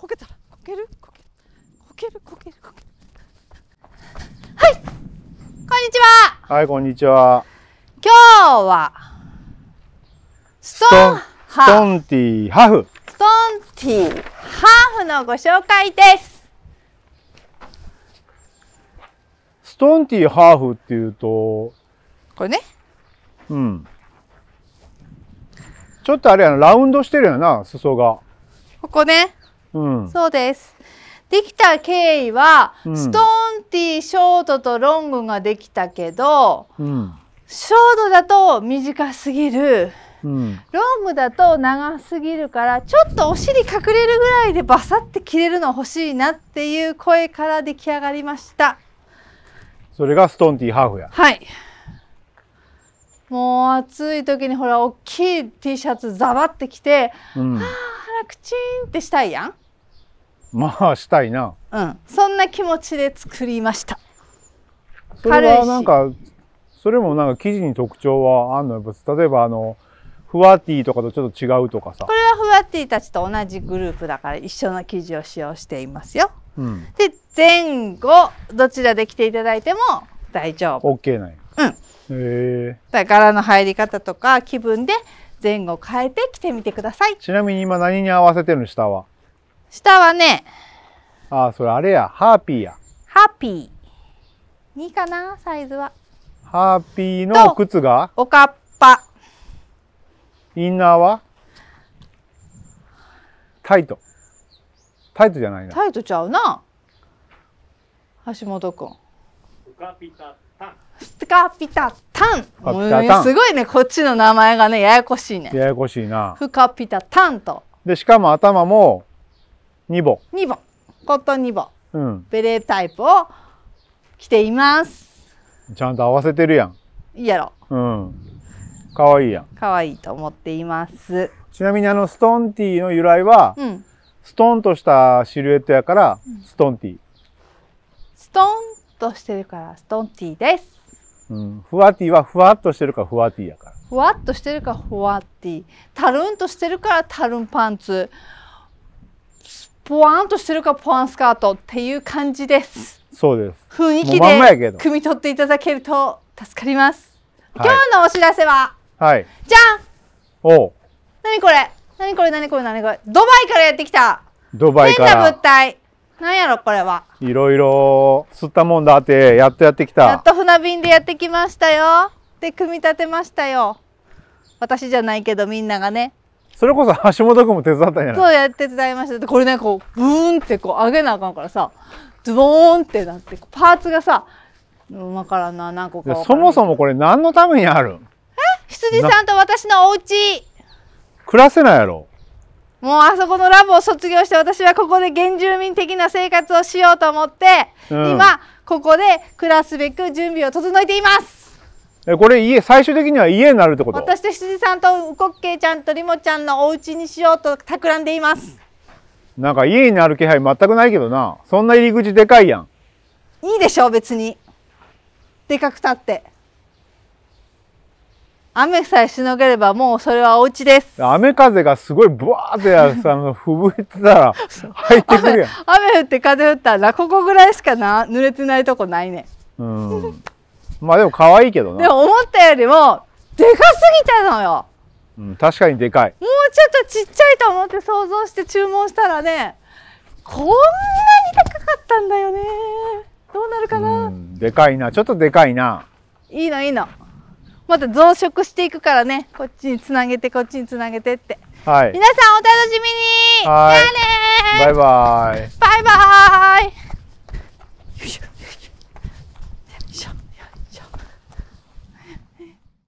こけたこけるこけるこけるこけるはいこんにちははいこんにちは今日はストンストンティーハーフストンティーハーフのご紹介ですストンティーハーフっていうとこれねうんちょっとあれやなラウンドしてるやな裾がここねそうですできた経緯は、うん、ストーンティーショートとロングができたけど、うん、ショートだと短すぎる、うん、ロングだと長すぎるからちょっとお尻隠れるぐらいでバサって切れるの欲しいなっていう声から出来上がりましたそれがストーンティーハーフやはいもう暑い時にほら大きい T シャツザバってきて、うん、はあ腹クチンってしたいやんまあしたいな、うん、そんな気持ちで作りましたそれはなんかそれもなんか生地に特徴はあんのよ。例えばあのフワティとかとちょっと違うとかさこれはフワティたちと同じグループだから一緒の生地を使用していますよ、うん、で前後どちらで着ていただいても大丈夫 OK なんやうんへえ柄の入り方とか気分で前後変えて着てみてくださいちなみに今何に合わせてるの下は下はねああそれあれやハーピーやハーピー2かなサイズはハーピーの靴がおかっぱインナーはタイトタイトじゃないなタイトちゃうな橋本君スカピタタンタタンすごいねこっちの名前がねややこしいねややこしいなフカピタタンとでしかも頭も2本2本コットン2本、うん、ベレータイプを着ていますちゃんと合わせてるやんいいやろうんかわいいやんかわいいと思っていますちなみにあのストンティーの由来は、うん、ストンとしたシルエットやから、うん、ストンティーストンとしてるからストンティーです、うん、ふわティーはふわっとしてるからふわティーやからふわっとしてるからふわティーたるんとしてるからたるんパンツポワンとしてるかポワンスカートっていう感じですそうです雰囲気で汲み取っていただけると助かります、はい、今日のお知らせははいじゃんお何これ何これ何これ何これドバイからやってきたドバイ変な物体なんやろこれはいろいろ吸ったもんだってやっとやってきたやっと船便でやってきましたよで組み立てましたよ私じゃないけどみんながねそれこそ 橋本君も手伝ったんやないそうやっ手伝いましたこれねこうブーンってこう上げなあかんからさズボーンってなってパーツがさ分からんな何個かそもそもこれ何のためにあるえ羊さんと私のお家暮らせないやろもうあそこのラブを卒業して私はここで原住民的な生活をしようと思って、うん、今ここで暮らすべく準備を整えていますこれ家最終的には家になるってこと私と羊さんとコッケちゃんとリモちゃんのお家にしようと企んでいますなんか家になる気配全くないけどなそんな入り口でかいやんいいでしょ別にでかくたって雨さえしのげればもうそれはお家です雨風がすごいブワーってあのふぶいてたら入ってくるやん雨降って風降ったらここぐらいしかな濡れてないとこないねうんまあでも可愛いけどなでも思ったよりもでかすぎたのよ、うん、確かにでかいもうちょっとちっちゃいと思って想像して注文したらねこんなに高かったんだよねどうなるかな、でかいなちょっとでかいないいのいいのまた増殖していくからねこっちにつなげてこっちにつなげてってはい皆さんお楽しみにじゃあねバイバイバイバイ